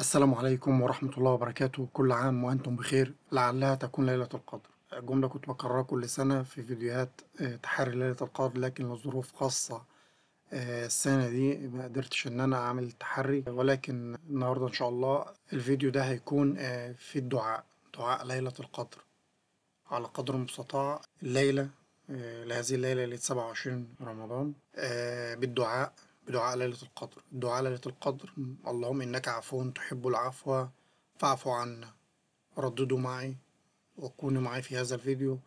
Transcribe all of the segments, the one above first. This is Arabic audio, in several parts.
السلام عليكم ورحمة الله وبركاته كل عام وأنتم بخير لعلها تكون ليلة القدر جملة كنت بكررها كل سنة في فيديوهات آه، تحري ليلة القدر لكن لظروف خاصة آه، السنة دي ما قدرتش إن أنا أعمل تحري ولكن النهاردة إن شاء الله الفيديو ده هيكون آه، في الدعاء دعاء ليلة القدر على قدر المستطاع الليلة لهذه الليلة ليلة 27 رمضان بالدعاء دعاء ليلة القدر دعاء ليلة القدر اللهم إنك عفو تحب العفو فاعف عنا رددوا معي وكونوا معي في هذا الفيديو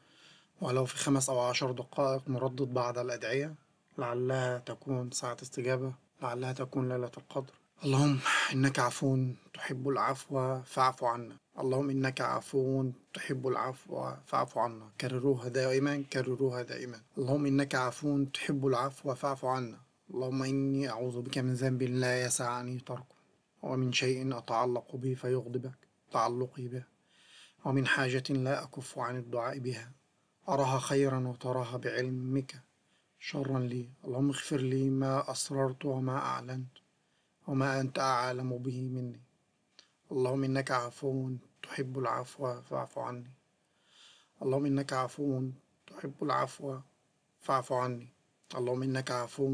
ولو في خمس أو عشر دقائق نردد بعض الأدعية لعلها تكون ساعة استجابة لعلها تكون ليلة القدر اللهم إنك عفو تحب العفو فاعف عنا اللهم إنك عفو تحب العفو فاعف عنا كرروها دائما كرروها دائما اللهم إنك عفو تحب العفو فاعف عنا اللهم إني أعوذ بك من ذنب لا يسعني تركه ومن شيء أتعلق به فيغضبك تعلقي به ومن حاجة لا أكف عن الدعاء بها أراها خيرا وتراها بعلمك شرا لي اللهم اغفر لي ما أسررت وما أعلنت وما أنت أعلم به مني اللهم إنك عفو تحب العفو فاعف عني اللهم إنك عفو تحب العفو فاعف عني اللهم إنك عفو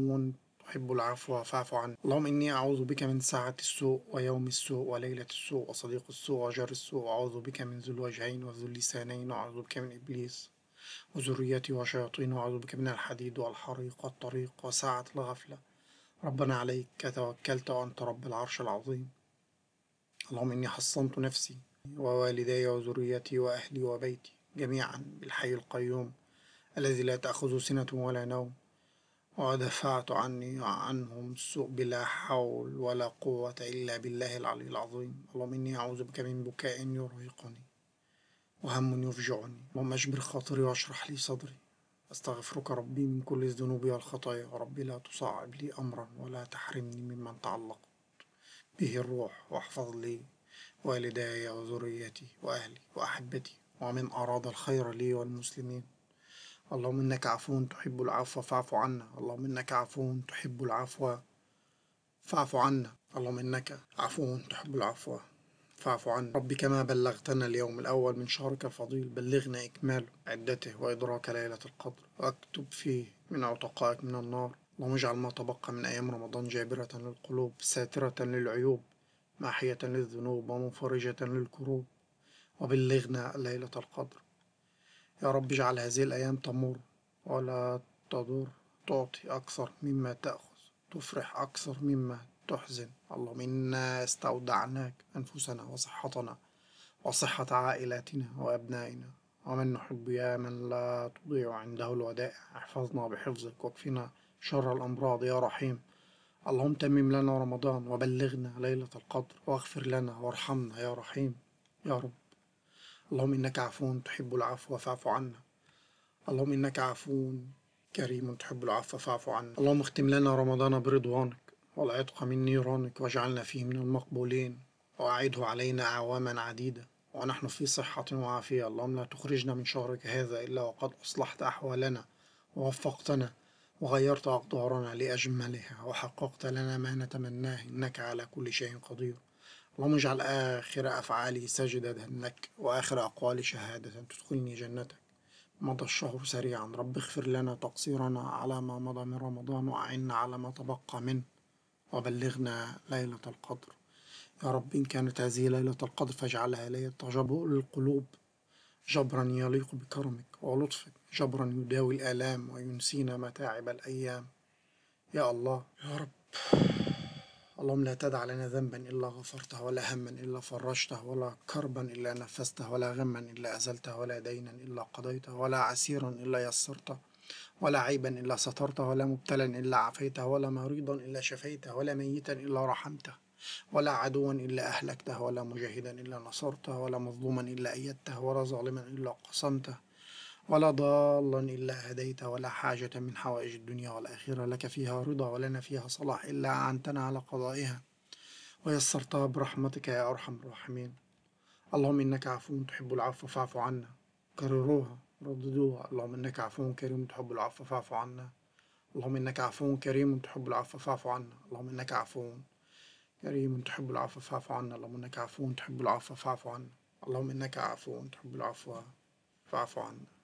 أحب العفو فاعف عني اللهم إني أعوذ بك من ساعة السوء ويوم السوء وليلة السوء وصديق السوء وجار السوء وأعوذ بك من ذو الوجهين وذو اللسانين وأعوذ بك من إبليس وذريتي وشياطين وأعوذ بك من الحديد والحريق والطريق وساعة الغفلة ربنا عليك توكلت وأنت رب العرش العظيم اللهم إني حصنت نفسي ووالدي وذريتي وأهلي وبيتي جميعا بالحي القيوم الذي لا تأخذ سنة ولا نوم ودفعت عني وعنهم السوء بلا حول ولا قوة إلا بالله العلي العظيم اللهم إني أعوذ بك من بكاء يرهقني وهم يفجعني اللهم أجبر خاطري واشرح لي صدري أستغفرك ربي من كل الذنوب والخطايا ربي لا تصعب لي أمرا ولا تحرمني ممن تعلقت به الروح واحفظ لي والداي وذريتي وأهلي وأحبتي ومن أراد الخير لي والمسلمين اللهم إنك عفو تحب العفو فاعف عنا اللهم إنك عفو تحب العفو فاعف عنا اللهم إنك عفو تحب العفو فاعف عنا رب كما بلغتنا اليوم الأول من شهرك الفضيل بلغنا إكماله عدته وإدراك ليلة القدر واكتب فيه من عتقائك من النار اللهم اجعل ما تبقى من أيام رمضان جابرة للقلوب ساترة للعيوب ماحية للذنوب ومنفرجه للكروب وبلغنا ليلة القدر يا رب اجعل هذه الأيام تمر ولا تضر تعطي أكثر مما تأخذ تفرح أكثر مما تحزن اللهم إنا استودعناك أنفسنا وصحتنا وصحة عائلاتنا وأبنائنا ومن نحب يا من لا تضيع عنده الودائع احفظنا بحفظك واكفنا شر الأمراض يا رحيم اللهم تمم لنا رمضان وبلغنا ليلة القدر واغفر لنا وارحمنا يا رحيم يا رب اللهم إنك عفو تحب العفو فاعف عنا اللهم إنك عفو كريم تحب العفو فاعف عنا اللهم اختم لنا رمضان برضوانك والعتق من نيرانك واجعلنا فيه من المقبولين وأعده علينا أعواما عديدة ونحن في صحة وعافية اللهم لا تخرجنا من شهرك هذا إلا وقد أصلحت أحوالنا ووفقتنا وغيرت أقدارنا لأجملها وحققت لنا ما نتمناه إنك على كل شيء قدير اللهم اجعل آخر أفعالي سجدة لك وآخر أقوالي شهادة تدخلني جنتك مضى الشهر سريعا رب اغفر لنا تقصيرنا على ما مضى من رمضان وأعنا على ما تبقى منه وبلغنا ليلة القدر يا رب إن كانت هذه ليلة القدر فاجعلها ليلة جبر للقلوب جبرا يليق بكرمك ولطفك جبرا يداوي الآلام وينسينا متاعب الأيام يا الله يا رب اللهم لا تدع لنا ذنبا إلا غفرته ولا هما إلا فرجته ولا كربا إلا نفسته ولا غما إلا أزلته ولا دينا إلا قضيته ولا عسيرا إلا يسرته ولا عيبا إلا سترته ولا مبتلا إلا عافيته ولا مريضا إلا شفيته ولا ميتا إلا رحمته ولا عدوا إلا أهلكته ولا مجاهدا إلا نصرته ولا مظلوما إلا أيدته ولا ظالما إلا قصمته ولا ضالا إلا هديت ولا حاجة من حوائج الدنيا والآخرة لك فيها رضا ولنا فيها صلاح إلا أعنتنا على قضائها ويسرتها برحمتك يا أرحم الراحمين اللهم إنك عفو تحب العفو فاعف عنا كرروها رددوها اللهم إنك عفو كريم تحب العفو فاعف عنا اللهم إنك عفو كريم تحب العفو فاعف عنا اللهم إنك عفو كريم تحب العفو فاعف عنا اللهم إنك عفو تحب العفو فاعف عنا اللهم إنك عفو تحب العفو فاعف عنا